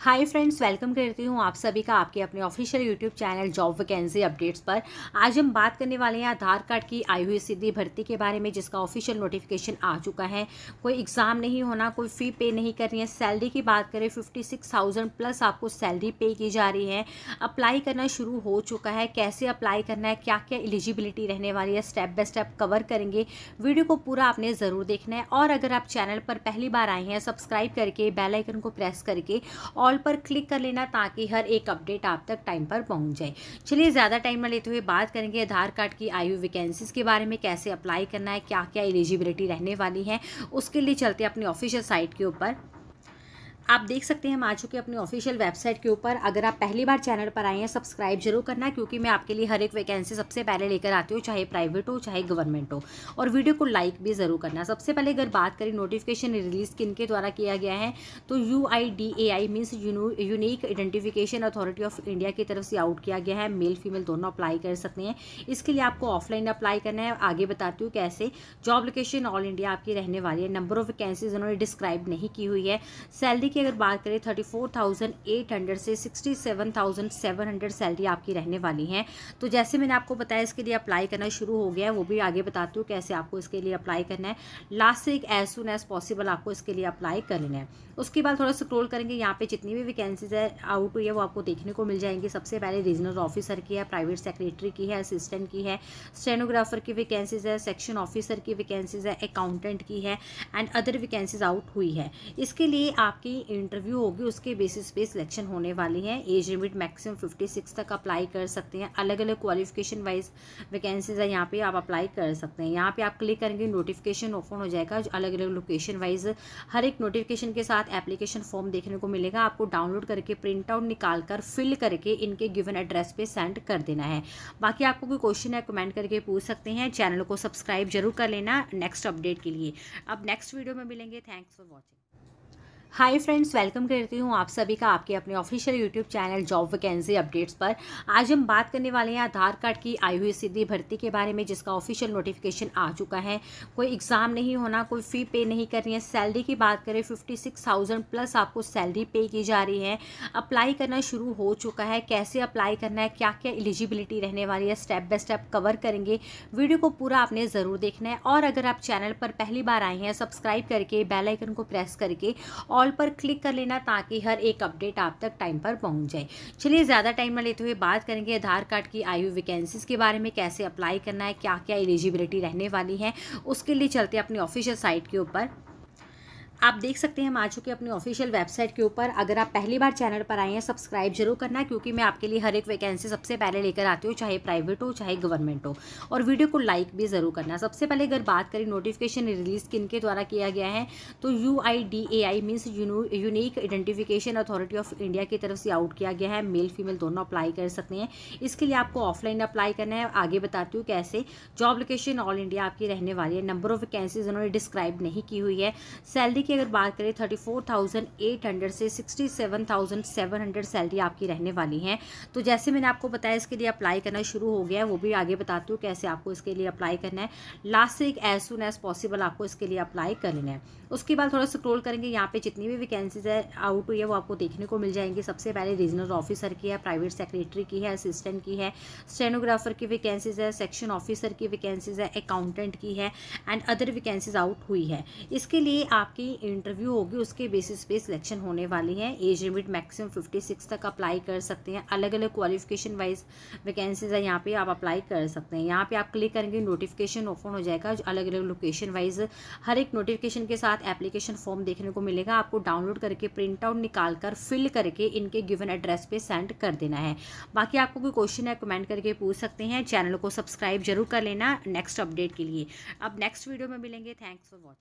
हाय friends welcome करती हूँ आप सभी का आपके अपने official YouTube channel job vacancy updates पर आज हम बात करने वाले हैं आधार कार्ड की आई हुई सीधी भर्ती के बारे में जिसका ऑफिशियल नोटिफिकेशन आ चुका है कोई एग्ज़ाम नहीं होना कोई फ़ी पे नहीं करनी है सैलरी की बात करें फिफ्टी सिक्स थाउजेंड प्लस आपको सैलरी पे की जा रही है अप्लाई करना शुरू हो चुका है कैसे अप्लाई करना है क्या क्या एलिजिबिलिटी रहने वाली है स्टेप बाय स्टेप कवर करेंगे वीडियो को पूरा आपने ज़रूर देखना है और अगर आप चैनल पर पहली बार आए हैं सब्सक्राइब करके बेलाइकन को प्रेस करके और ऑल पर क्लिक कर लेना ताकि हर एक अपडेट आप तक टाइम पर पहुंच जाए चलिए ज़्यादा टाइम में लेते हुए बात करेंगे आधार कार्ड की आयु वैकेंसीज़ के बारे में कैसे अप्लाई करना है क्या क्या एलिजिबिलिटी रहने वाली है उसके लिए चलते अपनी ऑफिशियल साइट के ऊपर आप देख सकते हैं हम आ चुके अपने ऑफिशियल वेबसाइट के ऊपर अगर आप पहली बार चैनल पर आए हैं सब्सक्राइब जरूर करना क्योंकि मैं आपके लिए हर एक वैकेंसी सबसे पहले लेकर आती हूँ चाहे प्राइवेट हो चाहे गवर्नमेंट हो और वीडियो को लाइक भी ज़रूर करना सबसे पहले अगर बात करें नोटिफिकेशन रिलीज किन के द्वारा किया गया है तो U I D A I means unique identification authority of India की तरफ से आउट किया गया है मेल फीमेल दोनों अप्लाई कर सकते हैं इसके लिए आपको ऑफलाइन अप्लाई करना है आगे बताती हूँ कैसे जॉब लोकेशन ऑल इंडिया आपकी रहने वाली है नंबर ऑफ वैकेंसीज उन्होंने डिस्क्राइब नहीं की हुई है सैलरी की अगर बात करें thirty four thousand eight hundred से sixty seven thousand seven hundred salary आपकी रहने वाली है तो जैसे मैंने आपको बताया इसके लिए अप्लाई करना शुरू हो गया है वो भी आगे बताती हूँ कैसे आपको इसके लिए अप्लाई करना है लास्ट से एज सुन एज पॉसिबल आपको इसके लिए अप्लाई कर लेना है उसके बाद थोड़ा स्क्रोल करेंगे यहाँ पे जितनी भी वैकेंसीज है आउट हुई है वो आपको देखने को मिल जाएंगी सबसे पहले रीजनल ऑफिसर की है प्राइवेट सेक्रेटरी की है असिस्टेंट की है स्टेनोग्राफर की वैकेंसीज है सेक्शन ऑफिसर की वैकेंसीज है अकाउंटेंट की है एंड अदर वैकेंसीज आउट हुई है इसके लिए आपकी इंटरव्यू होगी उसके बेसिस पे सिलेक्शन होने वाली है age limit maximum fifty six तक अप्लाई कर सकते हैं अलग अलग क्वालिफिकेशन वाइज वैकेंसीज है यहाँ पे आप अप्लाई कर सकते हैं यहाँ पे आप क्लिक करेंगे नोटिफिकेशन ओपन हो जाएगा जो अलग अलग लोकेशन वाइज हर एक नोटिफिकेशन के साथ एप्लीकेशन फॉर्म देखने को मिलेगा आपको डाउनलोड करके प्रिंट आउट निकाल कर फिल करके इनके गिवन एड्रेस पे सेंड कर देना है बाकी आपको कोई क्वेश्चन है कमेंट करके पूछ सकते हैं चैनल को सब्सक्राइब जरूर कर लेना नेक्स्ट अपडेट के लिए अब नेक्स्ट वीडियो में मिलेंगे thanks for watching hi friends welcome करती हूँ आप सभी का आपके अपने official YouTube channel job vacancy updates पर आज हम बात करने वाले हैं आधार कार्ड की आई हुई सीधी भर्ती के बारे में जिसका ऑफिशियल नोटिफिकेशन आ चुका है कोई एग्ज़ाम नहीं होना कोई फ़ी पे नहीं करनी है सैलरी की बात करें फिफ्टी सिक्स थाउजेंड प्लस आपको सैलरी पे की जा रही है अप्लाई करना शुरू हो चुका है कैसे अप्लाई करना है क्या क्या एलिजिबिलिटी रहने वाली है स्टेप बाय स्टेप कवर करेंगे वीडियो को पूरा आपने ज़रूर देखना है और अगर आप चैनल पर पहली बार आए हैं सब्सक्राइब करके बेलाइकन को प्रेस करके और ऑल पर क्लिक कर लेना ताकि हर एक अपडेट आप तक टाइम पर पहुंच जाए चलिए ज़्यादा टाइम में लेते हुए बात करेंगे आधार कार्ड की आयु वैकेंसीज़ के बारे में कैसे अप्लाई करना है क्या क्या एलिजिबिलिटी रहने वाली है उसके लिए चलते अपनी ऑफिशियल साइट के ऊपर आप देख सकते हैं हम चुके हैं अपनी ऑफिशियल वेबसाइट के ऊपर अगर आप पहली बार चैनल पर आए हैं सब्सक्राइब जरूर करना क्योंकि मैं आपके लिए हर एक वैकेंसी सबसे पहले लेकर आती हूँ चाहे प्राइवेट हो चाहे गवर्नमेंट हो और वीडियो को लाइक भी ज़रूर करना सबसे पहले अगर बात करें नोटिफिकेशन रिलीज़ किन के द्वारा किया गया है तो U I D A I means unique identification authority of India की तरफ से आउट किया गया है मेल फीमेल दोनों अप्लाई कर सकते हैं इसके लिए आपको ऑफलाइन अप्लाई करना है आगे बताती हूँ कैसे जॉब लोकेशन ऑल इंडिया आपकी रहने वाली है नंबर ऑफ वैकेंसीज उन्होंने डिस्क्राइब नहीं की हुई है सैलरी की अगर बात करें thirty four thousand eight hundred से sixty seven thousand seven hundred salary आपकी रहने वाली है तो जैसे मैंने आपको बताया इसके लिए अप्लाई करना शुरू हो गया है वो भी आगे बताती हूँ कैसे आपको इसके लिए अप्लाई करना है लास्ट से एक एज सुन एज पॉसिबल आपको इसके लिए अप्लाई कर लेना है उसके बाद थोड़ा स्क्रोल करेंगे यहाँ पे जितनी भी वैकेंसीज है आउट हुई है वो आपको देखने को मिल जाएंगी सबसे पहले रीजनल ऑफिसर की है प्राइवेट सेक्रेटरी की है असिस्टेंट की है स्टेनोग्राफर की वैकेंसीज है सेक्शन ऑफिसर की वैकेंसीज है अकाउंटेंट की है एंड अदर वैकेंसीज आउट हुई है इसके लिए आपकी इंटरव्यू होगी उसके बेसिस पे सिलेक्शन होने वाली है age limit maximum fifty six तक अप्लाई कर सकते हैं अलग अलग क्वालिफिकेशन वाइज वैकेंसीज है यहाँ पे आप अप्लाई कर सकते हैं यहाँ पे आप क्लिक करेंगे नोटिफिकेशन ओपन हो जाएगा जो अलग अलग लोकेशन वाइज हर एक नोटिफिकेशन के साथ एप्लीकेशन फॉर्म देखने को मिलेगा आपको डाउनलोड करके प्रिंट आउट निकाल कर फिल करके इनके गिवन एड्रेस पर सेंड कर देना है बाकी आपको कोई क्वेश्चन है कमेंट करके पूछ सकते हैं चैनल को सब्सक्राइब जरूर कर लेना नेक्स्ट अपडेट के लिए अब नेक्स्ट वीडियो में मिलेंगे थैंक्स फॉर वॉचिंग